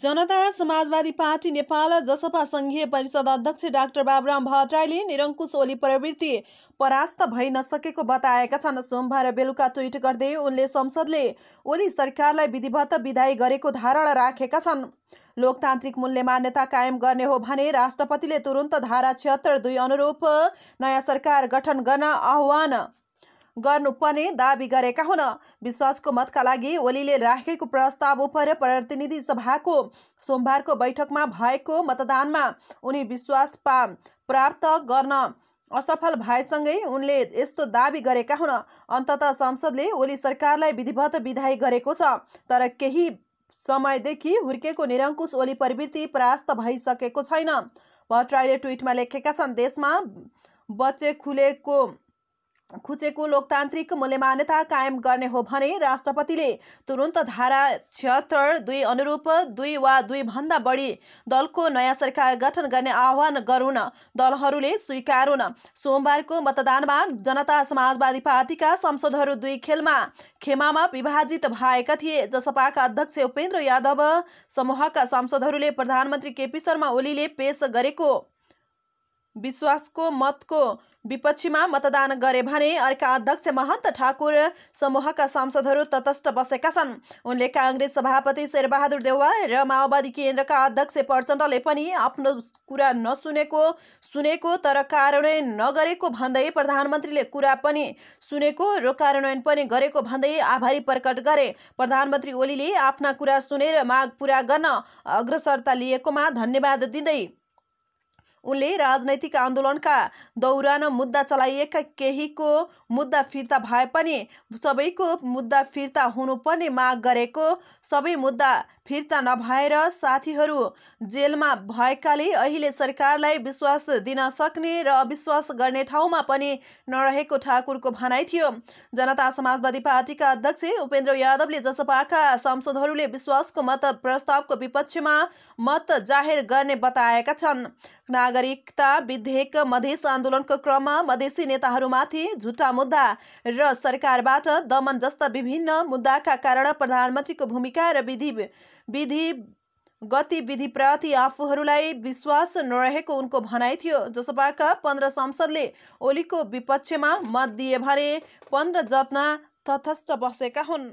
जनता समाजवादी पार्टी नेपाल जसपा संघीय परिषद अध्यक्ष डाक्टर बाबुराम भट्टराईले निरङ्कुश ओली प्रवृत्ति परास्त भइ नसकेको बताएका छन् सोमबार बेलुका ट्विट गर्दै उनले संसदले ओली सरकारलाई विधिवत विदाय गरेको धारणा राखेका छन् लोकतान्त्रिक मूल्य मान्यता कायम गर्ने हो भने राष्ट्रपतिले तुरन्त धारा छिहत्तर दुई अनुरूप नयाँ सरकार गठन गर्न आह्वान गर्नुपर्ने दावी गरेका हुन् विश्वासको मतका लागि ओलीले राखेको प्रस्ताव उप प्रतिनिधि सभाको सोमबारको बैठकमा भएको मतदानमा उनी विश्वास पा प्राप्त गर्न असफल भएसँगै उनले यस्तो दावी गरेका हुन् अन्तत संसदले ओली सरकारलाई विधिवत विधाई गरेको छ तर केही समयदेखि हुर्केको निरङ्कुश ओली प्रवृत्ति परास्त भइसकेको छैन भट्टराईले ट्विटमा लेखेका छन् देशमा बच्चे खुलेको खुचेको लोकतान्त्रिक मूल्यमान्यता कायम गर्ने हो भने राष्ट्रपतिले तुरुन्त धारा छिहत्तर दुई अनुरूप दुई वा दुई भन्दा बढी दलको नयाँ सरकार गठन गर्ने आह्वान गरून् दलहरूले स्वीकारून् सोमबारको मतदानमा जनता समाजवादी पार्टीका सांसदहरू दुई खेलमा खेमामा विभाजित भएका थिए जसपाका अध्यक्ष उपेन्द्र यादव समूहका सांसदहरूले प्रधानमन्त्री केपी शर्मा ओलीले पेश गरेको विश्वासको मतको विपक्षीमा मतदान गरे भने अर्का अध्यक्ष महन्त ठाकुर समूहका सांसदहरू तटस्थ बसेका छन् उनले काङ्ग्रेस सभापति शेरबहादुर देउवा र माओवादी केन्द्रका अध्यक्ष प्रचण्डले पनि आफ्नो कुरा नसुनेको सुनेको तर कार्यान्वयन नगरेको भन्दै प्रधानमन्त्रीले कुरा पनि सुनेको र कार्यान्वयन पनि गरेको भन्दै आभारी प्रकट गरे प्रधानमन्त्री ओलीले आफ्ना कुरा सुनेर माग पुरा गर्न अग्रसरता लिएकोमा धन्यवाद दिँदै उनले राजनैतिक आन्दोलनका दौरान मुद्दा चलाइएका केहीको मुद्दा फिर्ता भए पनि सबैको मुद्दा फिर्ता हुनुपर्ने माग गरेको सबै मुद्दा फिर्ता नभएर साथीहरू जेलमा भएकाले अहिले सरकारलाई विश्वास दिन सक्ने र अविश्वास गर्ने ठाउँमा पनि नरहेको ठाकुरको भनाइ थियो जनता समाजवादी पार्टीका अध्यक्ष उपेन्द्र यादवले जसपाका सांसदहरूले विश्वासको मत प्रस्तावको विपक्षमा मत जाहेर गर्ने बताएका छन् नागरिकता विधेयक मधेस आन्दोलनको क्रममा मधेसी नेताहरूमाथि झुटा मुद्दा र सरकारबाट दमन जस्ता विभिन्न मुद्दाका कारण प्रधानमन्त्रीको भूमिका र विधि विधि गतिविधिप्रति आफूहरूलाई विश्वास नरहेको उनको भनाइ थियो जसपाका पन्ध्र संसदले ओलीको विपक्षमा मत दिए भने पन्ध्र जतना तथस्थ बसेका हुन्